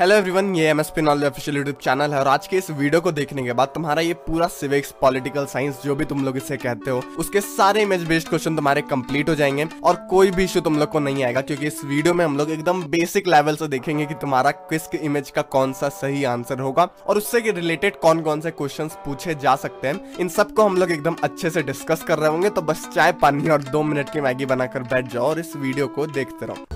hello everyone ये M S P knowledge official YouTube channel है और आज के इस वीडियो को देखने के बाद तुम्हारा ये पूरा सिविक्स पॉलिटिकल साइंस जो भी तुम लोग इसे कहते हो उसके सारे इमेज बेस्ड क्वेश्चन तुम्हारे कंप्लीट हो जाएंगे और कोई भी इशू तुम लोग को नहीं आएगा क्योंकि इस वीडियो में हम लोग एकदम बेसिक लेवल से देखेंगे कि तुम्हारा किस इमेज का कौन सा सही आंसर होगा और उससे रिलेटेड कौन कौन से क्वेश्चन पूछे जा सकते हैं इन सबको हम लोग एकदम अच्छे से डिस्कस कर रहे होंगे तो बस चाय पानी और दो मिनट की मैगी बनाकर बैठ जाओ और इस वीडियो को देखते रहो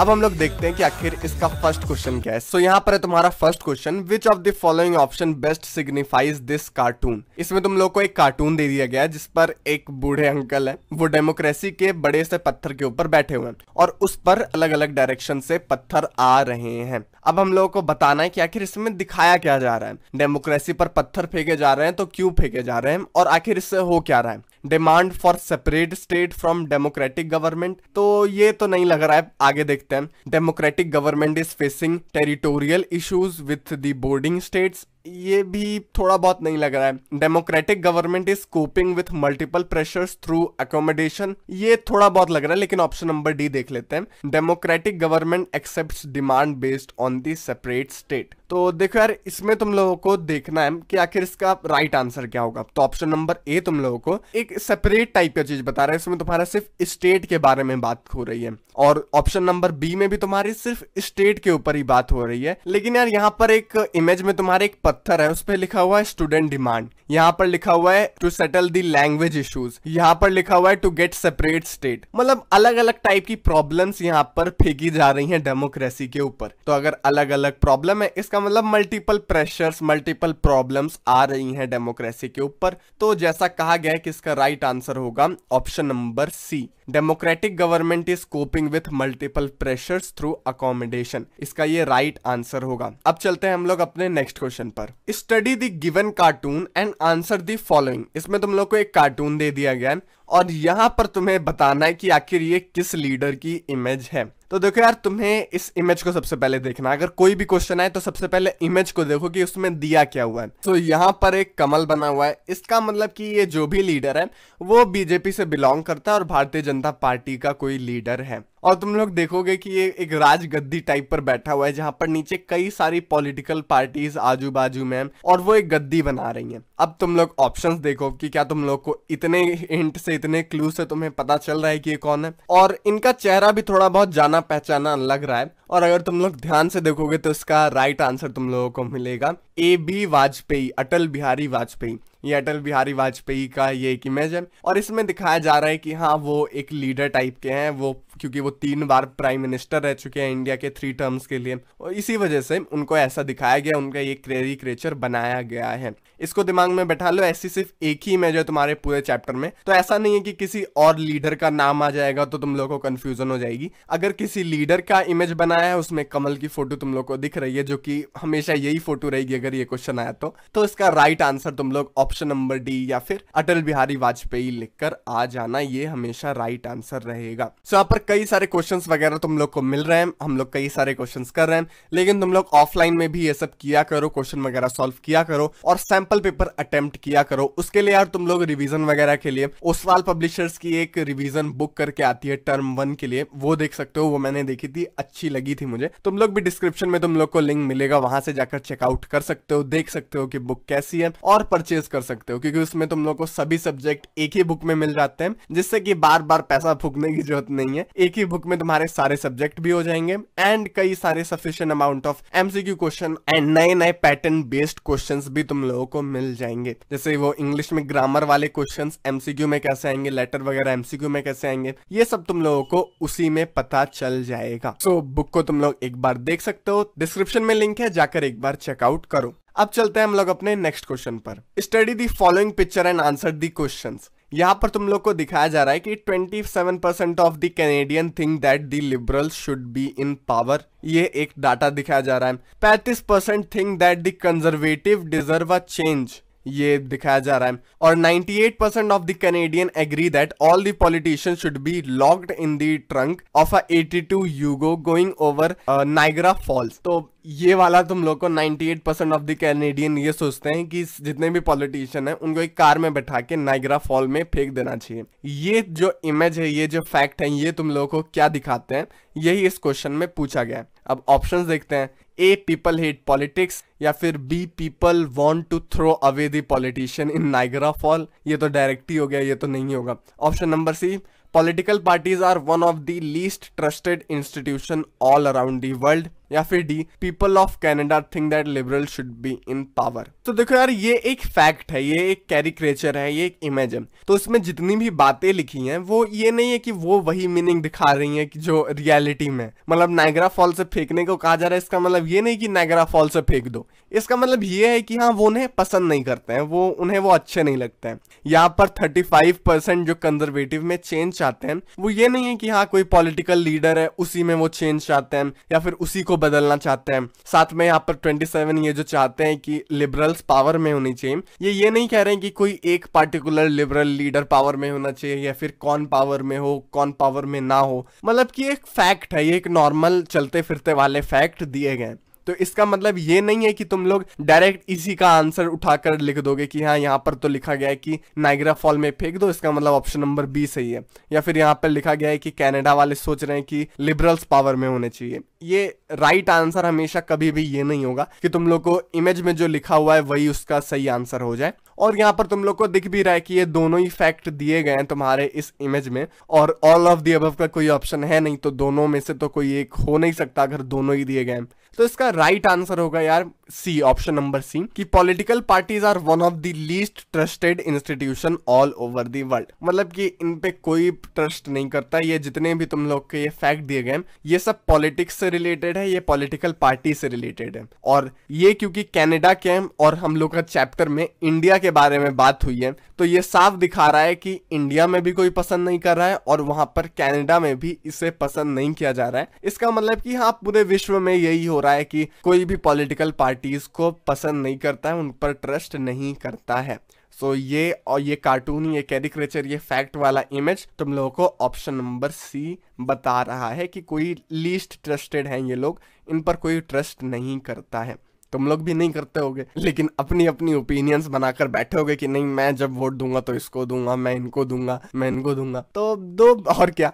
अब हम लोग देखते हैं कि आखिर इसका फर्स्ट क्वेश्चन क्या है सो so, यहाँ पर है तुम्हारा first question which of the following option best signifies this cartoon इसमें तुम लोग को एक कार्टून दे दिया गया है जिस पर एक बूढ़े अंकल है वो डेमोक्रेसी के बड़े से पत्थर के ऊपर बैठे हुए हैं और उस पर अलग अलग डायरेक्शन से पत्थर आ रहे हैं अब हम लोगों को बताना है कि आखिर इसमें दिखाया क्या जा रहा है डेमोक्रेसी पर पत्थर फेंके जा रहे हैं तो क्यों फेंके जा रहे हैं और आखिर इससे हो क्या रहा है demand for separate state from democratic government तो ये तो नहीं लग रहा है आगे देखते हैं democratic government is facing territorial issues with the bordering states ये भी थोड़ा बहुत नहीं लग रहा है democratic government is coping with multiple pressures through accommodation ये थोड़ा बहुत लग रहा है लेकिन ऑप्शन नंबर डी देख लेते हैं democratic government accept demand based on the separate state तो देखो यार इसमें तुम लोगों को देखना है कि आखिर इसका राइट आंसर क्या होगा तो ऑप्शन नंबर ए तुम लोगों को एक सेपरेट टाइप का चीज बता रहा है इसमें तुम्हारा सिर्फ स्टेट के बारे में बात हो रही है और ऑप्शन नंबर बी में भी तुम्हारी सिर्फ स्टेट के ऊपर ही बात हो रही है लेकिन यार यहाँ पर एक इमेज में तुम्हारे एक पत्थर है उस पर लिखा हुआ है स्टूडेंट डिमांड यहाँ पर लिखा हुआ है to settle the language issues यहाँ पर लिखा हुआ है टू गेट सेपरेट स्टेट मतलब अलग अलग टाइप की प्रॉब्लम्स यहाँ पर फेंकी जा रही है डेमोक्रेसी के ऊपर तो अगर अलग अलग प्रॉब्लम है इसका का मतलब मल्टीपल प्रेशर्स मल्टीपल प्रॉब्लम्स आ रही हैं डेमोक्रेसी के ऊपर तो जैसा कहा गया है कि इसका राइट आंसर होगा option number C democratic government is coping with multiple pressures through accommodation इसका ये राइट right आंसर होगा अब चलते हैं हम लोग अपने नेक्स्ट क्वेश्चन पर study the given cartoon and answer the following इसमें तुम लोग को एक कार्टून दे दिया गया है और यहाँ पर तुम्हें बताना है कि आखिर ये किस लीडर की इमेज है तो देखो यार तुम्हें इस इमेज को सबसे पहले देखना अगर कोई भी क्वेश्चन आए तो सबसे पहले इमेज को देखो कि उसमें दिया क्या हुआ है तो यहाँ पर एक कमल बना हुआ है इसका मतलब कि ये जो भी लीडर है वो बीजेपी से बिलोंग करता है और भारतीय जनता पार्टी का कोई लीडर है और तुम लोग देखोगे कि ये एक राजगद्दी टाइप पर बैठा हुआ है जहाँ पर नीचे कई सारी पॉलिटिकल पार्टीज आजू बाजू में और वो एक गद्दी बना रही है अब तुम लोग ऑप्शन देखो कि क्या तुम लोग को इतने इंट से इतने क्लू से तुम्हें पता चल रहा है कि ये कौन है और इनका चेहरा भी थोड़ा बहुत जाना पहचाना लग रहा है और अगर तुम लोग ध्यान से देखोगे तो इसका राइट आंसर तुम लोगों को मिलेगा ए बी वाजपेयी अटल बिहारी वाजपेयी ये अटल बिहारी वाजपेयी का ये एक इमेज है और इसमें दिखाया जा रहा है कि हाँ वो एक लीडर टाइप के हैं वो क्योंकि वो तीन बार प्राइम मिनिस्टर रह चुके हैं इंडिया के थ्री टर्म्स के लिए और इसी वजह से उनको ऐसा दिखाया गया उनका ये क्रेरी क्रेचर बनाया गया है इसको दिमाग में बैठा लो ऐसी सिर्फ एक ही इमेज है तुम्हारे पूरे चैप्टर में तो ऐसा नहीं है कि किसी और लीडर का नाम आ जाएगा तो तुम लोग को कन्फ्यूजन हो जाएगी अगर किसी लीडर का इमेज बना आया है उसमें कमल की फोटो तुम लोग को दिख रही है जो कि हमेशा यही फोटो रहेगी अगर ये क्वेश्चन आया तो तो इसका राइट आंसर तुम लोग ऑप्शन नंबर डी या फिर अटल बिहारी वाजपेयी लिखकर आ जाना ये हमेशा राइट आंसर रहेगा सो यहाँ पर कई सारे क्वेश्चन वगैरह तुम लोग को मिल रहे हैं हम लोग कई सारे क्वेश्चन कर रहे हैं लेकिन तुम लोग ऑफलाइन में भी ये सब किया करो क्वेश्चन वगैरह सोल्व किया करो और सैंपल पेपर अटेम्प्ट किया करो उसके लिए यार तुम लोग रिविजन वगैरह के लिए ओसवाल पब्लिशर्स की एक रिविजन बुक करके आती है टर्म वन के लिए वो देख सकते हो वो मैंने देखी थी अच्छी लगी लगी थी मुझे तुम लोग भी डिस्क्रिप्शन में तुम लोग को लिंक मिलेगा वहां से जाकर चेकआउट कर सकते हो देख सकते हो कि बुक कैसी है और परचेज कर सकते हो क्योंकि उसमें तुम लोग को सभी सब्जेक्ट एक ही बुक में मिल जाते हैं जिससे कि बार बार पैसा फूकने की जरूरत नहीं है एक ही बुक में तुम्हारे सारे सब्जेक्ट भी हो जाएंगे एंड कई सारे sufficient amount of MCQ question and नए नए पैटर्न बेस्ड क्वेश्चन भी तुम लोगों को मिल जाएंगे जैसे वो इंग्लिश में ग्रामर वाले क्वेश्चन एमसीक्यू में कैसे आएंगे लेटर वगैरह एमसीक्यू में कैसे आएंगे ये सब तुम लोगों को उसी में पता चल जाएगा सो so, बुक को तुम लोग एक बार देख सकते हो डिस्क्रिप्शन में लिंक है जाकर एक बार चेकआउट करो अब चलते हैं हम लोग अपने नेक्स्ट क्वेश्चन पर study the following picture and answer the question यहाँ पर तुम लोग को दिखाया जा रहा है कि 27% percent of the Canadian think that the liberal should be in power ये एक डाटा दिखाया जा रहा है 35% percent think that the conservative deserve a change ये दिखाया जा रहा है और 98% percent of the Canadian agree that all the politician should be locked in the trunk of a 82 Yugo going over Niagara Falls तो ये वाला तुम लोग को 98% परसेंट ऑफ द कैनेडियन ये सोचते हैं कि जितने भी पॉलिटिशियन हैं उनको एक कार में बैठा के नाइग्रा फॉल में फेंक देना चाहिए ये जो इमेज है ये जो फैक्ट है ये तुम लोगों को क्या दिखाते हैं यही इस क्वेश्चन में पूछा गया है अब ऑप्शंस देखते हैं ए पीपल हेट पॉलिटिक्स या फिर B people want to throw away the politician in Niagara fall ये तो डायरेक्ट ही हो गया ये तो नहीं होगा option number C political parties are one of the least trusted institution all around the world या फिर D people of Canada think that liberal should be in power तो देखो यार ये एक फैक्ट है ये एक कैरिक्रेचर है ये एक इमेज है तो इसमें जितनी भी बातें लिखी हैं वो ये नहीं है कि वो वही मीनिंग दिखा रही है कि जो रियलिटी में मतलब नायगरा फॉल से फेंकने को कहा जा रहा है इसका मतलब ये नहीं कि नायगरा फॉल से फेंक दो इसका मतलब ये है कि हाँ वो उन्हें पसंद नहीं करते हैं वो उन्हें वो अच्छे नहीं लगते हैं यहाँ पर थर्टी फाइव परसेंट जो कंजर्वेटिव में चेंज चाहते हैं वो ये नहीं है कि हाँ कोई पॉलिटिकल लीडर है उसी में वो चेंज चाहते हैं या फिर उसी को बदलना चाहते हैं साथ में यहाँ पर 27 ये जो चाहते हैं कि लिबरल्स पावर में होनी चाहिए ये ये नहीं कह रहे हैं कि कोई एक पार्टिकुलर लिबरल लीडर पावर में होना चाहिए या फिर कौन पावर में हो कौन पावर में ना हो मतलब कि एक फैक्ट है ये एक नॉर्मल चलते फिरते वाले फैक्ट दिए गए तो इसका मतलब ये नहीं है कि तुम लोग डायरेक्ट इसी का आंसर उठाकर लिख दोगे कि हाँ यहाँ पर तो लिखा गया है कि नाइग्रा फॉल में फेंक दो इसका मतलब ऑप्शन नंबर बी सही है या फिर यहाँ पर लिखा गया है कि कैनेडा वाले सोच रहे हैं कि लिबरल्स पावर में होने चाहिए ये राइट आंसर हमेशा कभी भी ये नहीं होगा कि तुम लोग को इमेज में जो लिखा हुआ है वही उसका सही आंसर हो जाए और यहाँ पर तुम लोग को दिख भी रहा है कि ये दोनों ही फैक्ट दिए गए हैं तुम्हारे इस इमेज में और ऑल ऑफ दी अबव का कोई ऑप्शन है नहीं तो दोनों में से तो कोई एक हो नहीं सकता अगर दोनों ही दिए गए हैं तो इसका राइट आंसर होगा यार सी ऑप्शन नंबर सी कि political parties are one of the least trusted institution all over the world मतलब कि इन पे कोई ट्रस्ट नहीं करता ये जितने भी तुम लोग के ये फैक्ट दिए गए ये सब पॉलिटिक्स से रिलेटेड है ये पॉलिटिकल पार्टी से रिलेटेड है और ये क्योंकि कैनेडा के और हम लोग का चैप्टर में इंडिया के बारे में बात हुई है तो ये साफ दिखा रहा है कि इंडिया में भी कोई पसंद नहीं कर रहा है और वहां पर कनाडा में भी इसे पसंद नहीं किया जा रहा है इसका मतलब कि हाँ पूरे विश्व में यही हो रहा है कि कोई भी पॉलिटिकल पार्टीज को पसंद नहीं करता है उन पर ट्रस्ट नहीं करता है सो so, ये और ये कार्टून ये कैरिक्रेचर ये फैक्ट वाला इमेज तुम लोगों को ऑप्शन नंबर सी बता रहा है कि कोई लीस्ट ट्रस्टेड हैं ये लोग इन पर कोई ट्रस्ट नहीं करता है तुम लोग भी नहीं करते होगे लेकिन अपनी अपनी ओपिनियंस बनाकर बैठे होगे कि नहीं मैं जब वोट दूंगा तो इसको दूंगा मैं इनको दूंगा मैं इनको दूंगा तो दो और क्या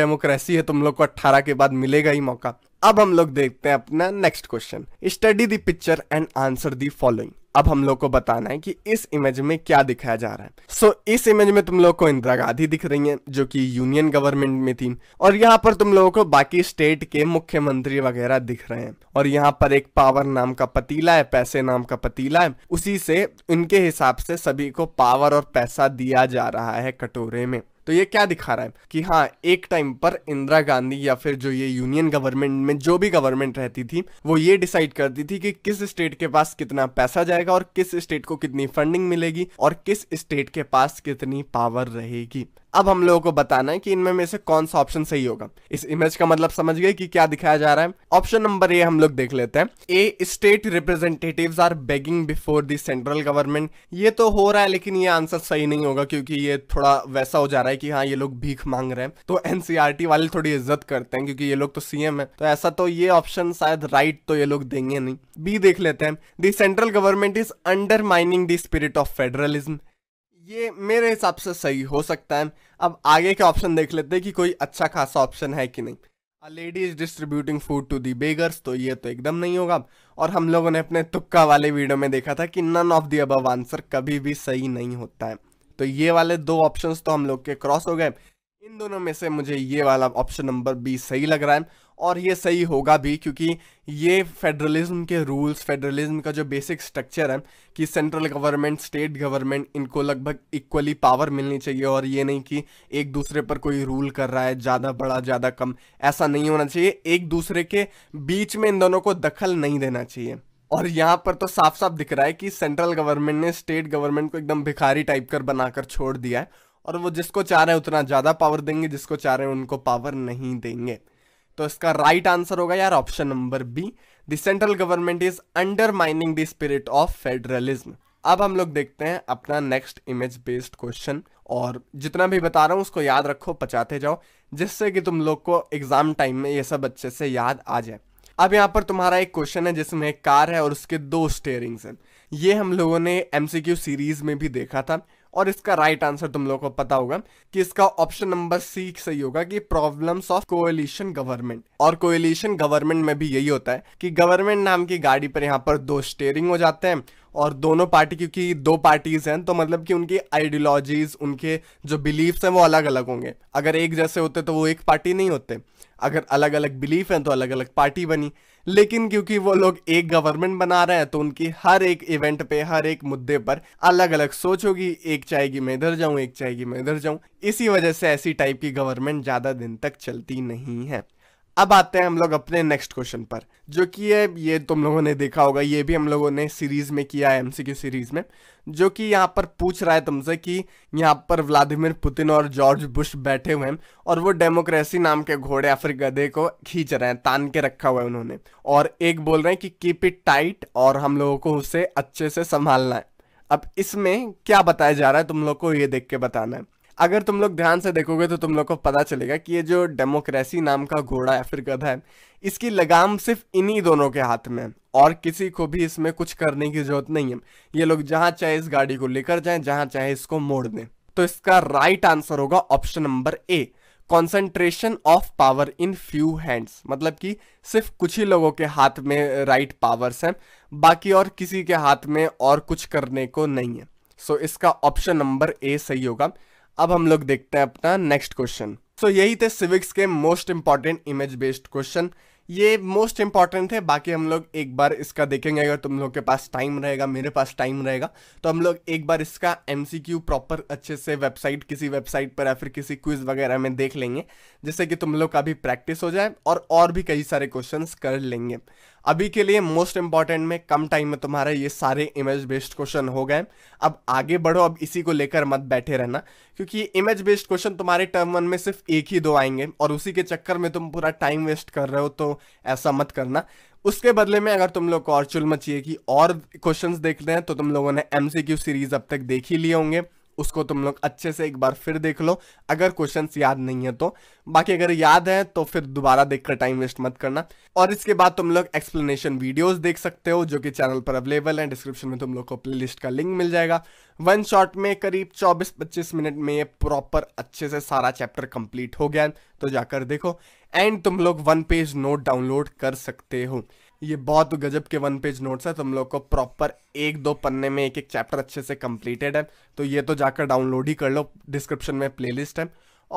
डेमोक्रेसी है तुम लोग को अट्ठारह के बाद मिलेगा ही मौका अब हम लोग देखते हैं अपना next question study the picture and answer the following अब हम लोग को बताना है कि इस इमेज में क्या दिखाया जा रहा है सो so, इस इमेज में तुम लोग को इंदिरा गांधी दिख रही हैं जो कि यूनियन गवर्नमेंट में थी और यहाँ पर तुम लोगों को बाकी स्टेट के मुख्यमंत्री वगैरह दिख रहे हैं और यहाँ पर एक पावर नाम का पतीला है पैसे नाम का पतीला है उसी से इनके हिसाब से सभी को पावर और पैसा दिया जा रहा है कटोरे में तो ये क्या दिखा रहा है कि हाँ एक टाइम पर इंदिरा गांधी या फिर जो ये यूनियन गवर्नमेंट में जो भी गवर्नमेंट रहती थी वो ये डिसाइड करती थी कि किस स्टेट के पास कितना पैसा जाएगा और किस स्टेट को कितनी फंडिंग मिलेगी और किस स्टेट के पास कितनी पावर रहेगी अब हम लोगों को बताना है कि इनमें में से कौन सा ऑप्शन सही होगा इस इमेज का मतलब समझ गए कि क्या दिखाया जा रहा है ऑप्शन नंबर ए हम लोग देख लेते हैं A state representative are begging before the central government ये तो हो रहा है लेकिन ये आंसर सही नहीं होगा क्योंकि ये थोड़ा वैसा हो जा रहा है कि हाँ ये लोग भीख मांग रहे हैं तो एनसीआरटी e वाले थोड़ी इज्जत करते हैं क्योंकि ये लोग तो सीएम है तो ऐसा तो ये ऑप्शन शायद राइट तो ये लोग देंगे नहीं बी देख लेते हैं the central government is undermining the spirit of federalism ये मेरे हिसाब से सही हो सकता है अब आगे के ऑप्शन देख लेते हैं कि कोई अच्छा खासा ऑप्शन है कि नहीं a lady is distributing food to the beggars तो ये तो एकदम नहीं होगा और हम लोगों ने अपने तुक्का वाले वीडियो में देखा था कि none of the above answer कभी भी सही नहीं होता है तो ये वाले दो ऑप्शन तो हम लोग के क्रॉस हो गए इन दोनों में से मुझे ये वाला ऑप्शन नंबर बी सही लग रहा है और ये सही होगा भी क्योंकि ये फेडरलिज्म के रूल्स फेडरलिज्म का जो बेसिक स्ट्रक्चर है कि सेंट्रल गवर्नमेंट स्टेट गवर्नमेंट इनको लगभग इक्वली पावर मिलनी चाहिए और ये नहीं कि एक दूसरे पर कोई रूल कर रहा है ज़्यादा बड़ा ज़्यादा कम ऐसा नहीं होना चाहिए एक दूसरे के बीच में इन दोनों को दखल नहीं देना चाहिए और यहाँ पर तो साफ साफ दिख रहा है कि सेंट्रल गवर्नमेंट ने स्टेट गवर्नमेंट को एकदम भिखारी टाइप कर बनाकर छोड़ दिया है और वो जिसको चाह रहे हैं उतना ज़्यादा पावर देंगे जिसको चाह रहे हैं उनको पावर नहीं देंगे तो इसका राइट आंसर होगा यार option number B the central government is undermining the spirit of federalism अब हम लोग देखते हैं अपना नेक्स्ट इमेज बेस्ड क्वेश्चन और जितना भी बता रहा हूँ उसको याद रखो पचाते जाओ जिससे कि तुम लोग को एग्जाम टाइम में ये सब अच्छे से याद आ जाए अब यहाँ पर तुम्हारा एक क्वेश्चन है जिसमें एक कार है और उसके दो स्टेयरिंग्स हैं ये हम लोगों ने एमसीक्यू सीरीज में भी देखा था और इसका राइट आंसर तुम लोग को पता होगा कि इसका ऑप्शन नंबर सी सही होगा कि प्रॉब्लम्स ऑफ कोएलिशन गवर्नमेंट और कोएलिशन गवर्नमेंट में भी यही होता है कि गवर्नमेंट नाम की गाड़ी पर यहाँ पर दो स्टेयरिंग हो जाते हैं और दोनों पार्टी क्योंकि दो पार्टीज हैं तो मतलब कि उनकी आइडियोलॉजीज उनके जो बिलीफ हैं वो अलग अलग होंगे अगर एक जैसे होते तो वो एक पार्टी नहीं होते अगर अलग अलग बिलीफ हैं तो अलग अलग पार्टी बनी लेकिन क्योंकि वो लोग एक गवर्नमेंट बना रहे हैं तो उनकी हर एक इवेंट पे हर एक मुद्दे पर अलग अलग सोच होगी एक चाहेगी मैं इधर जाऊं एक चाहेगी मैं इधर जाऊं इसी वजह से ऐसी टाइप की गवर्नमेंट ज़्यादा दिन तक चलती नहीं है अब आते हैं हम लोग अपने नेक्स्ट क्वेश्चन पर जो कि ये ये तुम लोगों ने देखा होगा ये भी हम लोगों ने सीरीज़ में किया है एमसीक्यू सीरीज़ में जो कि यहाँ पर पूछ रहा है तुमसे कि यहाँ पर व्लादिमीर पुतिन और जॉर्ज बुश बैठे हुए हैं और वो डेमोक्रेसी नाम के घोड़े या फिर गधे को खींच रहे हैं तान के रखा हुआ है उन्होंने और एक बोल रहे हैं कि कीप इट टाइट और हम लोगों को उसे अच्छे से संभालना है अब इसमें क्या बताया जा रहा है तुम लोग को ये देख के बताना है अगर तुम लोग ध्यान से देखोगे तो तुम लोग को पता चलेगा कि ये जो डेमोक्रेसी नाम का घोड़ा या फिर गधा है इसकी लगाम सिर्फ इन्हीं दोनों के हाथ में है और किसी को भी इसमें कुछ करने की ज़रूरत नहीं है ये लोग जहां चाहे इस गाड़ी को लेकर जाए जहां चाहे इसको मोड़ दें तो इसका राइट आंसर होगा option number A concentration of power in few hands मतलब कि सिर्फ कुछ ही लोगों के हाथ में राइट पावर्स हैं बाकी और किसी के हाथ में और कुछ करने को नहीं है सो so, इसका ऑप्शन नंबर ए सही होगा अब हम लोग देखते हैं अपना नेक्स्ट क्वेश्चन सो यही थे सिविक्स के most important image based question ये मोस्ट इंपॉर्टेंट है बाकी हम लोग एक बार इसका देखेंगे अगर तुम लोग के पास टाइम रहेगा मेरे पास टाइम रहेगा तो हम लोग एक बार इसका एम प्रॉपर अच्छे से वेबसाइट किसी वेबसाइट पर या फिर किसी क्विज वगैरह में देख लेंगे जिससे कि तुम लोग का भी प्रैक्टिस हो जाए और और भी कई सारे क्वेश्चन कर लेंगे अभी के लिए मोस्ट इंपॉर्टेंट में कम टाइम में तुम्हारा ये सारे इमेज बेस्ड क्वेश्चन हो गए अब आगे बढ़ो अब इसी को लेकर मत बैठे रहना क्योंकि ये इमेज बेस्ड क्वेश्चन तुम्हारे टर्म वन में सिर्फ एक ही दो आएंगे और उसी के चक्कर में तुम पूरा टाइम वेस्ट कर रहे हो तो ऐसा मत करना उसके बदले में अगर तुम लोग को और चुल मचिए कि और क्वेश्चन देखते हैं तो तुम लोगों ने एम सीरीज अब तक देख ही लिए होंगे उसको तुम लोग अच्छे से एक बार फिर देख लो अगर क्वेश्चन याद नहीं है तो बाकी अगर याद है तो फिर दोबारा देखकर टाइम वेस्ट मत करना और इसके बाद तुम लोग एक्सप्लेनेशन वीडियोस देख सकते हो जो कि चैनल पर अवेलेबल है डिस्क्रिप्शन में तुम लोग को प्ले का लिंक मिल जाएगा वन शॉट में करीब चौबीस पच्चीस मिनट में ये प्रॉपर अच्छे से सारा चैप्टर कंप्लीट हो गया तो जाकर देखो एंड तुम लोग वन पेज नोट डाउनलोड कर सकते हो ये बहुत गजब के वन पेज नोट्स है तुम लोग को प्रॉपर एक दो पन्ने में एक एक चैप्टर अच्छे से कंप्लीटेड है तो ये तो जाकर डाउनलोड ही कर लो डिस्क्रिप्शन में प्लेलिस्ट है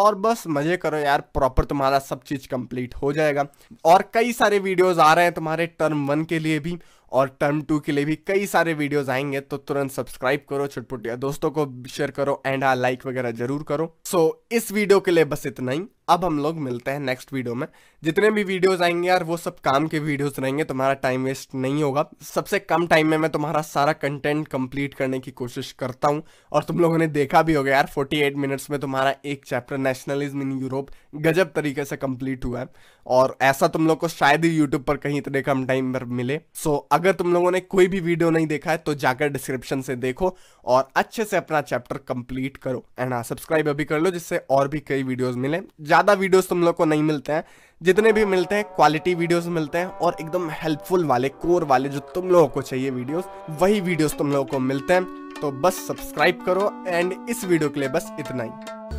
और बस मज़े करो यार प्रॉपर तुम्हारा सब चीज़ कंप्लीट हो जाएगा और कई सारे वीडियोस आ रहे हैं तुम्हारे टर्म वन के लिए भी और टर्म टू के लिए भी कई सारे वीडियोस आएंगे तो तुरंत सब्सक्राइब करो छुटपुटिया दोस्तों को शेयर करो एंड हाँ लाइक वगैरह जरूर करो सो so, इस वीडियो के लिए बस इतना ही अब हम लोग मिलते हैं नेक्स्ट वीडियो में जितने भी वीडियोस आएंगे यार वो सब काम के वीडियोस रहेंगे तुम्हारा टाइम वेस्ट नहीं होगा सबसे कम टाइम में मैं तुम्हारा सारा कंटेंट कंप्लीट करने की कोशिश करता हूँ और तुम लोगों ने देखा भी होगा यार 48 मिनट्स में तुम्हारा एक चैप्टर नेशनलिज्म इन यूरोप गजब तरीके से कंप्लीट हुआ है और ऐसा तुम लोग को शायद ही यूट्यूब पर कहीं इतने कम टाइम पर मिले सो अगर तुम लोगों ने कोई भी वीडियो नहीं देखा है तो जाकर डिस्क्रिप्शन से देखो और अच्छे से अपना चैप्टर कंप्लीट करो एंड सब्सक्राइब हाँ, अभी कर लो जिससे और भी कई वीडियोज मिले ज़्यादा वीडियोस तुम लोग को नहीं मिलते हैं जितने भी मिलते हैं क्वालिटी वीडियोस मिलते हैं और एकदम हेल्पफुल वाले कोर वाले जो तुम लोगों को चाहिए वीडियोस वही वीडियोस तुम लोगों को मिलते हैं तो बस सब्सक्राइब करो एंड इस वीडियो के लिए बस इतना ही